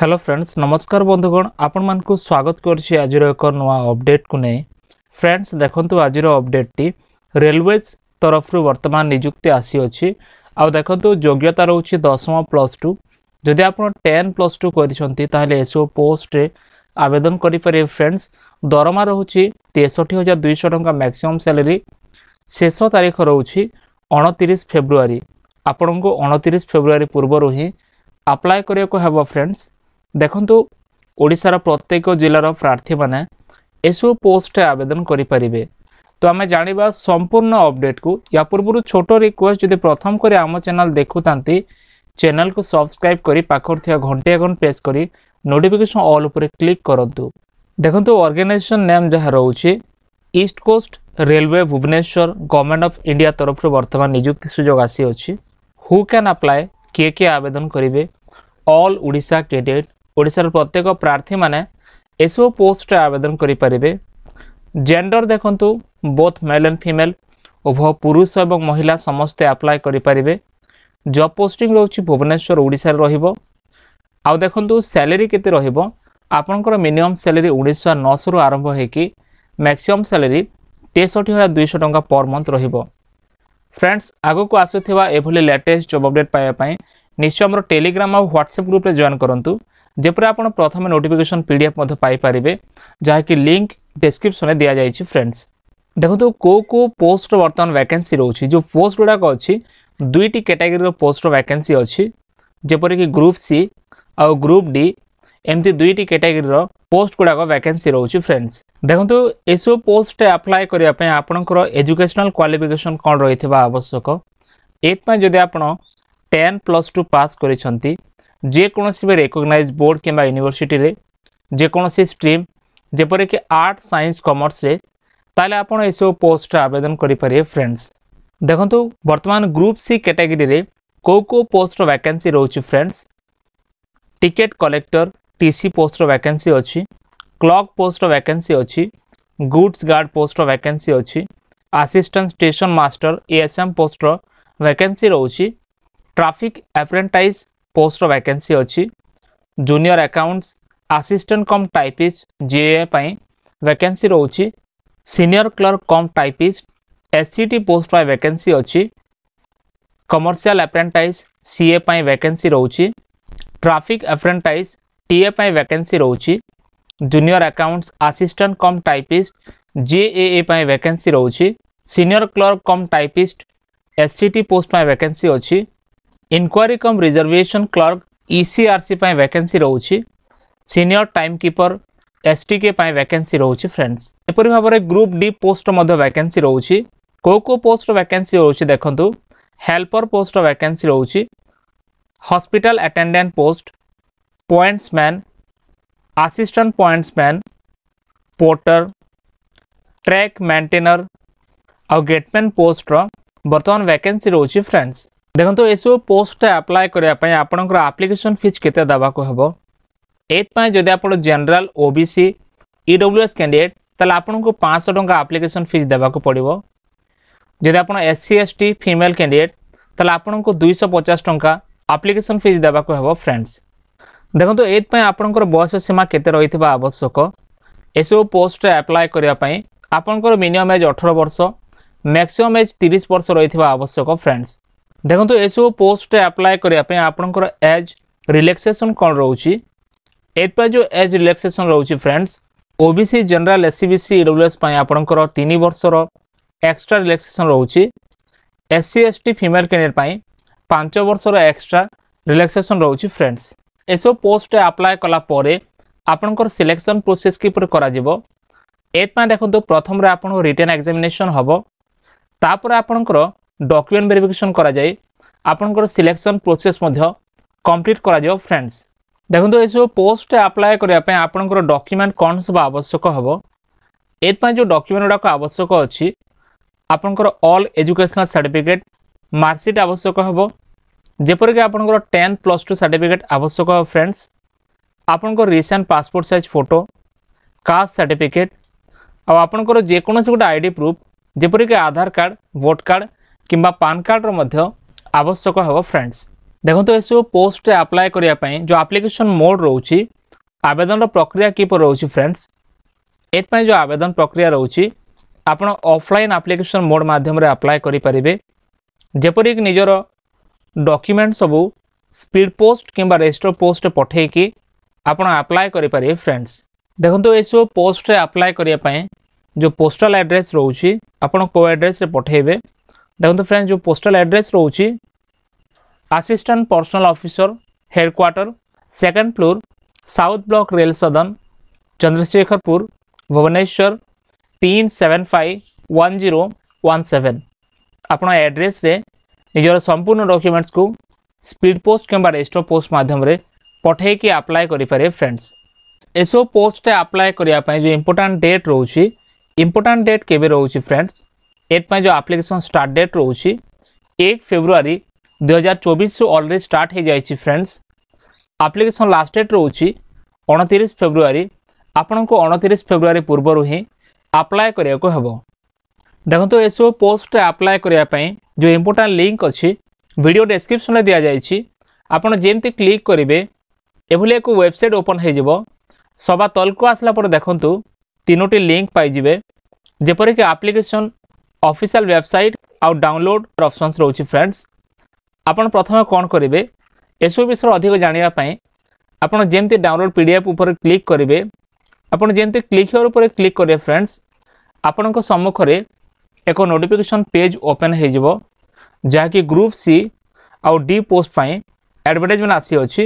hello friends নমস্কার বন্ধুগণ ଆପଣମାନଙ୍କୁ ସ୍ୱାଗତ କରୁଛି ଆଜିର ଏକ ନୂଆ ଅପଡେଟ୍କୁ ନେଇ ଫ୍ରେଣ୍ଡସ୍ ଦେଖନ୍ତୁ ଆଜିର ଅପଡେଟ୍ଟି ରେଲୱେଜ୍ ତରଫରୁ ବର୍ତ୍ତମାନ ନିଯୁକ୍ତି ଆସିଅଛି ଆଉ ଦେଖନ୍ତୁ ଯୋଗ୍ୟତା ରହୁଛି ଦଶମ ପ୍ଲସ୍ ଟୁ ଯଦି ଆପଣ ଟେନ୍ ପ୍ଲସ୍ ଟୁ କରିଛନ୍ତି ତାହେଲେ ଏସବୁ ପୋଷ୍ଟରେ ଆବେଦନ କରିପାରିବେ ଫ୍ରେଣ୍ଡସ୍ ଦରମା ରହୁଛି ତେଷଠି ହଜାର ଦୁଇଶହ ଟଙ୍କା ମ୍ୟାକ୍ସିମମ୍ ସାଲେରୀ ଶେଷ ତାରିଖ ରହୁଛି ଅଣତିରିଶ ଫେବୃଆରୀ ଆପଣଙ୍କୁ ଅଣତିରିଶ ଫେବୃଆରୀ ପୂର୍ବରୁ ହିଁ ଆପ୍ଲାଏ କରିବାକୁ ହେବ ଫ୍ରେଣ୍ଡସ୍ ଦେଖନ୍ତୁ ଓଡ଼ିଶାର ପ୍ରତ୍ୟେକ ଜିଲ୍ଲାର ପ୍ରାର୍ଥୀମାନେ ଏସବୁ ପୋଷ୍ଟରେ ଆବେଦନ କରିପାରିବେ তো আমি জাঁয়া সম্পূর্ণ অপডেট্রু ইয়া পূর্ব ছোট রিকোয়েস্ট যদি প্রথম করে আমার চ্যানেল দেখু থাকে চ্যানেল কু সবসক্রাইব করে পাখর থাকা ঘণ্টি আইকন প্রেস করে নোটিফিকেশন অল উপরে ক্লিক করতু দেখুন অর্গানাইজেসন নেম যা রয়েছে east coast railway Bhubaneswar government of India তরফর বর্তমান নিযুক্তি সুযোগ আসিଅଛି হু ক্যান আপ্লাই কে কে আবেদন করবে অল ওড়িশা ক্যাডেট ଓଡ଼ିଶାର ପ୍ରତ୍ୟେକ ପ୍ରାର୍ଥୀମାନେ ଏସବୁ ପୋଷ୍ଟରେ ଆବେଦନ କରିପାରିବେ ଜେଣ୍ଡର ଦେଖନ୍ତୁ ବୋଥ୍ ମେଲ୍ ଆଣ୍ଡ ଫିମେଲ୍ ଉଭୟ ପୁରୁଷ ଏବଂ ମହିଳା ସମସ୍ତେ ଆପ୍ଲାଏ କରିପାରିବେ ଜବ୍ ପୋଷ୍ଟିଂ ରହୁଛି ଭୁବନେଶ୍ୱର ଓଡ଼ିଶାରେ ରହିବ ଆଉ ଦେଖନ୍ତୁ ସ୍ୟାଲେରି କେତେ ରହିବ ଆପଣଙ୍କର ମିନିମମ୍ ସ୍ୟାଲେରି ଉଣେଇଶ ଶହ ନଅଶହରୁ ଆରମ୍ଭ ହୋଇକି ମ୍ୟାକ୍ସିମମ୍ ସ୍ୟାଲେରି ତେଷଠି ହଜାର ଦୁଇଶହ ଟଙ୍କା ପର୍ ମନ୍ଥ ରହିବ ଫ୍ରେଣ୍ଡସ୍ ଆଗକୁ ଆସୁଥିବା ଏଭଳି ଲେଟେଷ୍ଟ ଜବ୍ ଅପଡ଼େଟ୍ ପାଇବା ପାଇଁ ନିଶ୍ଚୟ ଆମର ଟେଲିଗ୍ରାମ ଆଉ ହ୍ୱାଟ୍ସଆପ୍ ଗ୍ରୁପ୍ରେ ଜଏନ୍ କରନ୍ତୁ ଯେପରି ଆପଣ ପ୍ରଥମେ ନୋଟିଫିକେସନ୍ ପି ଡି ଏଫ୍ ମଧ୍ୟ ପାଇପାରିବେ ଯାହାକି ଲିଙ୍କ୍ ଡେସ୍କ୍ରିପ୍ସନ୍ରେ ଦିଆଯାଇଛି ଫ୍ରେଣ୍ଡସ୍ ଦେଖନ୍ତୁ କେଉଁ କେଉଁ ପୋଷ୍ଟର ବର୍ତ୍ତମାନ ଭ୍ୟାକେନ୍ସି ରହୁଛି ଯେଉଁ ପୋଷ୍ଟ ଗୁଡ଼ାକ ଅଛି ଦୁଇଟି କ୍ୟାଟାଗୋରୀର ପୋଷ୍ଟର ଭ୍ୟାକେନ୍ସି ଅଛି ଯେପରିକି ଗ୍ରୁପ୍ ସି ଆଉ ଗ୍ରୁପ୍ ଡି ଏମିତି ଦୁଇଟି କ୍ୟାଟାଗୋରୀର ପୋଷ୍ଟ ଗୁଡ଼ାକ ଭ୍ୟାକେନ୍ସି ରହୁଛି ଫ୍ରେଣ୍ଡସ୍ ଦେଖନ୍ତୁ ଏସବୁ ପୋଷ୍ଟ ଆପ୍ଲାଏ କରିବା ପାଇଁ ଆପଣଙ୍କର ଏଜୁକେସନାଲ୍ କ୍ୱାଲିଫିକେସନ୍ କ'ଣ ରହିଥିବା ଆବଶ୍ୟକ ଏଥିପାଇଁ ଯଦି ଆପଣ টেন ପ୍ଲସ୍ ଟୁ ପାସ୍ କରିଛନ୍ତି ଯେକୌଣସି ବି ରେକଗ୍ନାଇଜ୍ ବୋର୍ଡ଼ କିମ୍ବା ୟୁନିଭର୍ସିଟିରେ ଯେକୌଣସି ଷ୍ଟ୍ରିମ୍ ଯେପରିକି ଆର୍ଟ ସାଇନ୍ସ କମର୍ସରେ ତାହେଲେ ଆପଣ ଏସବୁ ପୋଷ୍ଟରେ ଆବେଦନ କରିପାରିବେ ଫ୍ରେଣ୍ଡସ୍ ଦେଖନ୍ତୁ ବର୍ତ୍ତମାନ ଗ୍ରୁପ୍ ସି କ୍ୟାଟେଗୋରୀରେ କେଉଁ କେଉଁ ପୋଷ୍ଟର ଭ୍ୟାକେନ୍ସି ରହୁଛି friends ticket collector T C ପୋଷ୍ଟର ଭ୍ୟାକେନ୍ସି ଅଛି କ୍ଲକ୍ ପୋଷ୍ଟର ଭ୍ୟାକେନ୍ସି ଅଛି ଗୁଡ୍ସ ଗାର୍ଡ଼ ପୋଷ୍ଟର ଭ୍ୟାକେନ୍ସି ଅଛି ଆସିଷ୍ଟାଣ୍ଟ ଷ୍ଟେସନ୍ ମାଷ୍ଟର ଏଏସ୍ଏମ୍ ପୋଷ୍ଟର ଭ୍ୟାକେନ୍ସି ରହୁଛି ट्राफिक एप्रेटाइज पोस्टर वैकेंसी अच्छी junior accounts assistant cum typist जीएपाई वैकेंसी रोच senior clerk cum typist S C T post वैके अच्छी कमर्सील एप्रेटाइज सी पाई वैके ट्राफिक एप्रेटाइज टीएपाई वैकेंसी वैके junior accounts assistant cum typist जेएपाई vacancy रोच senior clerk cum typist S C T post वैके enquiry cum reservation clerk ECRC ପାଇଁ vacancy ରହୁଛି ସିନିୟର ଟାଇମ୍ କିପର ଏସ୍ଟିକେ ପାଇଁ ଭ୍ୟାକେନ୍ସି ରହୁଛି ଫ୍ରେଣ୍ଡସ୍ ଏପରି ଭାବରେ ଗ୍ରୁପ୍ ଡି ପୋଷ୍ଟର ମଧ୍ୟ ଭ୍ୟାକେନ୍ସି ରହୁଛି କେଉଁ କେଉଁ ପୋଷ୍ଟର ଭ୍ୟାକେନ୍ସି ରହୁଛି ଦେଖନ୍ତୁ ହେଲ୍ପର ପୋଷ୍ଟର ଭ୍ୟାକେନ୍ସି ରହୁଛି hospital attendant post pointsman assistant pointsman porter track maintainer ଆଉ ଗେଟମ୍ୟାନ୍ ପୋଷ୍ଟର ବର୍ତ୍ତମାନ ଭ୍ୟାକେନ୍ସି ରହୁଛି ଫ୍ରେଣ୍ଡସ୍ ଦେଖନ୍ତୁ ଏସବୁ ପୋଷ୍ଟ ଆପ୍ଲାଏ କରିବା ପାଇଁ ଆପଣଙ୍କର ଆପ୍ଲିକେସନ୍ ଫିଜ୍ କେତେ ଦେବାକୁ ହେବ ଏଥିପାଇଁ ଯଦି ଆପଣ general O B C EWS candidate ତାହେଲେ ଆପଣଙ୍କୁ ପାଞ୍ଚଶହ ଟଙ୍କା ଆପ୍ଲିକେସନ୍ ଫିଜ୍ ଦେବାକୁ ପଡ଼ିବ ଯଦି ଆପଣ S C S T female candidate ତାହେଲେ ଆପଣଙ୍କୁ ଦୁଇଶହ ପଚାଶ ଟଙ୍କା ଆପ୍ଲିକେସନ୍ ଫିଜ୍ ଦେବାକୁ ହେବ ଫ୍ରେଣ୍ଡସ୍ ଦେଖନ୍ତୁ ଏଥିପାଇଁ ଆପଣଙ୍କର ବୟସ ସୀମା କେତେ ରହିଥିବା ଆବଶ୍ୟକ ଏସବୁ ପୋଷ୍ଟରେ ଆପ୍ଲାଏ କରିବା ପାଇଁ ଆପଣଙ୍କର ମିନିମମ୍ ଏଜ୍ ଅଠର ବର୍ଷ ମ୍ୟାକ୍ସିମମ୍ ଏଜ୍ ତିରିଶ ବର୍ଷ ରହିଥିବା ଆବଶ୍ୟକ ଫ୍ରେଣ୍ଡସ୍ ଦେଖନ୍ତୁ ଏସବୁ ପୋଷ୍ଟ ଆପ୍ଲାଏ କରିବା ପାଇଁ ଆପଣଙ୍କର ଏଜ୍ ରିଲାକ୍ସେସନ୍ କ'ଣ ରହୁଛି ଏଥିପାଇଁ ଯେଉଁ ଏଜ୍ ରିଲାକ୍ସେସନ୍ ରହୁଛି friends OBC general S C B C EWS ପାଇଁ ଆପଣଙ୍କର ତିନି ବର୍ଷର ଏକ୍ସଟ୍ରା ରିଲାକ୍ସେସନ୍ ରହୁଛି S C S T female candidate ପାଇଁ ପାଞ୍ଚ ବର୍ଷର ଏକ୍ସଟ୍ରା ରିଲାକ୍ସେସନ୍ ରହୁଛି ଫ୍ରେଣ୍ଡସ୍ ଏସବୁ ପୋଷ୍ଟ ଆପ୍ଲାଏ କଲା ପରେ ଆପଣଙ୍କର ସିଲେକ୍ସନ୍ ପ୍ରୋସେସ୍ କିପରି କରାଯିବ ଏଥିପାଇଁ ଦେଖନ୍ତୁ ପ୍ରଥମରେ ଆପଣଙ୍କ ରିଟର୍ନ ଏକ୍ଜାମିନେସନ୍ ହେବ ତାପରେ ଆପଣଙ୍କର ডকুমেন্ট ভেরিফিকেসন করা যাই আপনার সিলেকশন প্রোসেস কমপ্লিট করা যাব ফ্রেন্ডস দেখুন এইসব পোস্ট আপ্লাই করা আপনার ডকুমেন্ট কম সব আবশ্যক হব এপাই যে ডকুমেন্ট গুড়া আবশ্যক অছি আপনার অল এজুকেশনাল সার্টিফিকেট মার্কসিট আবশ্যক হব যেপরিকি আপনার টেন্থ প্লস টু সার্টিফিকেট আবশ্যক হব ফ্রেন্ডস আপনার recent passport size photo caste certificate আপনার যেকোন গোটে আইডি প্রুফ যেপরিকি আধার কার্ড ভোট কার্ড কিংবা পান কার্ডর মধ্যে আবশ্যক হব ফ্রেন্ডস দেখুন এসব পোস্টে আপ্লাই করা যে আপ্লিকেসন মোড রয়েছে আবেদনর প্রক্রিয়া কিপর রয়েছে ফ্রেন্ডস এপাই যে আবেদন প্রক্রিয়া রয়েছে আপনার অফলাইন আপ্লিকেসন মোড মাধ্যমে আপ্লাই করে পারে যেপরিক নিজের ডকুমেন্ট সবু স্পিড পোস্ট কিংবা রেজিষ্টর পোস্ট পঠাইকি আপনার আপ্লাই করে পারে ফ্রেন্ডস দেখুন এসব পোস্টে আপ্লাই করা যে পোস্টাল আড্রেস রয়েছে আপনার কেউ আড্রেসে পঠাইবে देखते फ्रेंड्स जो पोस्टल एड्रेस रोच assistant personnel officer headquarter second floor south block rail Sadan Chandrasekharpur Bhubaneswar pin seven five one zero one seven आप एड्रेस निजर संपूर्ण डॉक्यूमेंट्स को स्पीड पोस्ट किंवा रेजिस्टर पोस्ट मध्यम पठे कि आप्लाय करें फ्रेंड्स एसओ पोस्ट आप्लाय करने जो इम्पोर्टाट डेट रोचे इम्पोर्टाट डेट के फ्रेंड्स एथपाई जो आप्लिकेसन स्टार्ट डेट रोच एक फेब्रुआरी दुई हजार चौबीस अलरेडी स्टार्ट हो जाए फ्रेंड्स आप्लिकेसन लास्ट डेट रोचे अणतीस फेब्रुआरी आपण को अणतीस फेब्रुआरी पूर्वर ही आप्लाय करने हम देखो ये सब पोस्ट आप्लाय करने जो इम्पोर्टां लिंक अच्छी भिडियो डेस्क्रिपन दि जाए ଆପଣ ଯେମିତି କ୍ଲିକ୍ କରିବେ ଏଭଳି ଏକ ୱେବସାଇଟ୍ ଓପନ୍ ହୋଇଯିବ ସବା ତଳକୁ ଆସିଲା ପରେ ଦେଖନ୍ତୁ ତିନୋଟି ଲିଙ୍କ୍ ପାଇଯିବେ ଯେପରିକି ଆପ୍ଲିକେସନ୍ ଅଫିସିଆଲ ୱେବସାଇଟ୍ ଆଉ ଡାଉନଲୋଡ଼ ଅପସନ୍ସ ରହୁଛି ଫ୍ରେଣ୍ଡସ୍ ଆପଣ ପ୍ରଥମେ କ'ଣ କରିବେ ଏସବୁ ବିଷୟରେ ଅଧିକ ଜାଣିବା ପାଇଁ ଆପଣ ଯେମିତି ଡାଉନଲୋଡ଼ ପି ଡି ଏଫ୍ ଉପରେ କ୍ଲିକ୍ କରିବେ ଆପଣ ଯେମିତି କ୍ଲିକ୍ ହେବାର ଉପରେ କ୍ଲିକ୍ କରିବେ ଫ୍ରେଣ୍ଡସ୍ ଆପଣଙ୍କ ସମ୍ମୁଖରେ ଏକ ନୋଟିଫିକେସନ୍ ପେଜ୍ ଓପେନ୍ ହୋଇଯିବ ଯାହାକି ଗ୍ରୁପ୍ ସି ଆଉ ଡି ପୋଷ୍ଟ ପାଇଁ ଆଡ଼ଭର୍ଟାଇଜମେଣ୍ଟ ଆସିଅଛି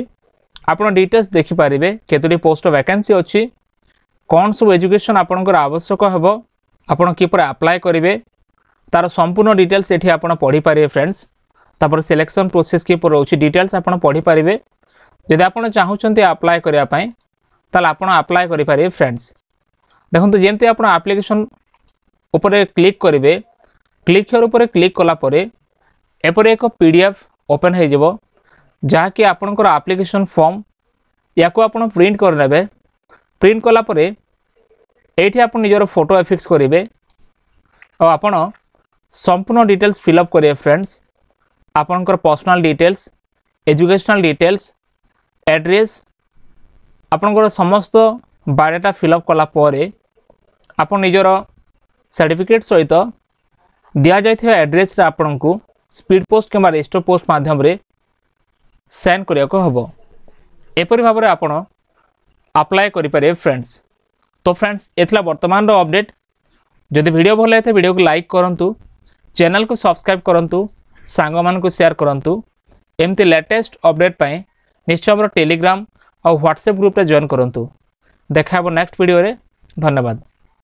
ଆପଣ ଡିଟେଲ୍ସ ଦେଖିପାରିବେ କେତୋଟି ପୋଷ୍ଟ ଭ୍ୟାକେନ୍ସି ଅଛି କ'ଣ ସବୁ ଏଜୁକେସନ୍ ଆପଣଙ୍କର ଆବଶ୍ୟକ ହେବ ଆପଣ କିପରି ଆପ୍ଲାଏ କରିବେ তার সম্পূর্ণ ডিটেলস এটি আপনার পড়িপারে ফ্রেন্ডস তাপরে সিলেকশন প্রোসেস কিপর রয়েছে ডিটেলস আপনার পড়িপারে যদি আপনার চাহুমান আপ্লায় করা তাহলে আপনার আপ্লায় করে পারে ফ্রেন্ডস দেখুন যেমনি আপনার আপ্লিকেসন উপরে ক্লিক করবে ক্লিক হিওর উপরে ক্লিক কলাপরে এপরে এক পিডিএফ ওপেন হয়ে যাব যা কি আপনার আপ্লিকেসন ফর্ম ইয়াকু আপনার প্রিন্ট করে নেবে প্রিন্ট কলাপরে এইটি আপনার নিজের ফটো এফিক্স করবে আপনার সম্পূর্ণ ডিটেলস ফিল আপ করিবে ফ্রেন্ডস আপনার personal details educational details address আপনার সমস্ত বায়োডাটা ফিল আপ কলা পরে আপনার নিজের সার্টিফিকেট সহিত দিয়া যাই আড্রেসরে আপনার স্পিড পোস্ট কিংবা রেজিষ্টর পোস্ট মাধ্যমে ସେଣ୍ଡ କରିବାକୁ ହେବ ଏପରି ଭାବରେ ଆପଣ ଆପ୍ଲାଏ କରିପାରିବେ ଫ୍ରେଣ୍ଡସ୍ ତ ଫ୍ରେଣ୍ଡସ୍ ଏଥିଲା ବର୍ତ୍ତମାନର ଅପଡ଼େଟ୍ ଯଦି ଭିଡ଼ିଓ ଭଲ ହେଇଥାଏ ଭିଡ଼ିଓକୁ ଲାଇକ୍ କରନ୍ତୁ ଚ୍ୟାନେଲକୁ ସବସ୍କ୍ରାଇବ୍ କରନ୍ତୁ ସାଙ୍ଗମାନଙ୍କୁ ସେୟାର କରନ୍ତୁ ଏମିତି ଲେଟେଷ୍ଟ ଅପଡ଼େଟ୍ ପାଇଁ ନିଶ୍ଚୟ ଆମର ଟେଲିଗ୍ରାମ ଆଉ ହ୍ୱାଟ୍ସଆପ୍ ଗ୍ରୁପ୍ରେ ଜଏନ୍ କରନ୍ତୁ ଦେଖା ହେବ ନେକ୍ସଟ ଭିଡ଼ିଓରେ ଧନ୍ୟବାଦ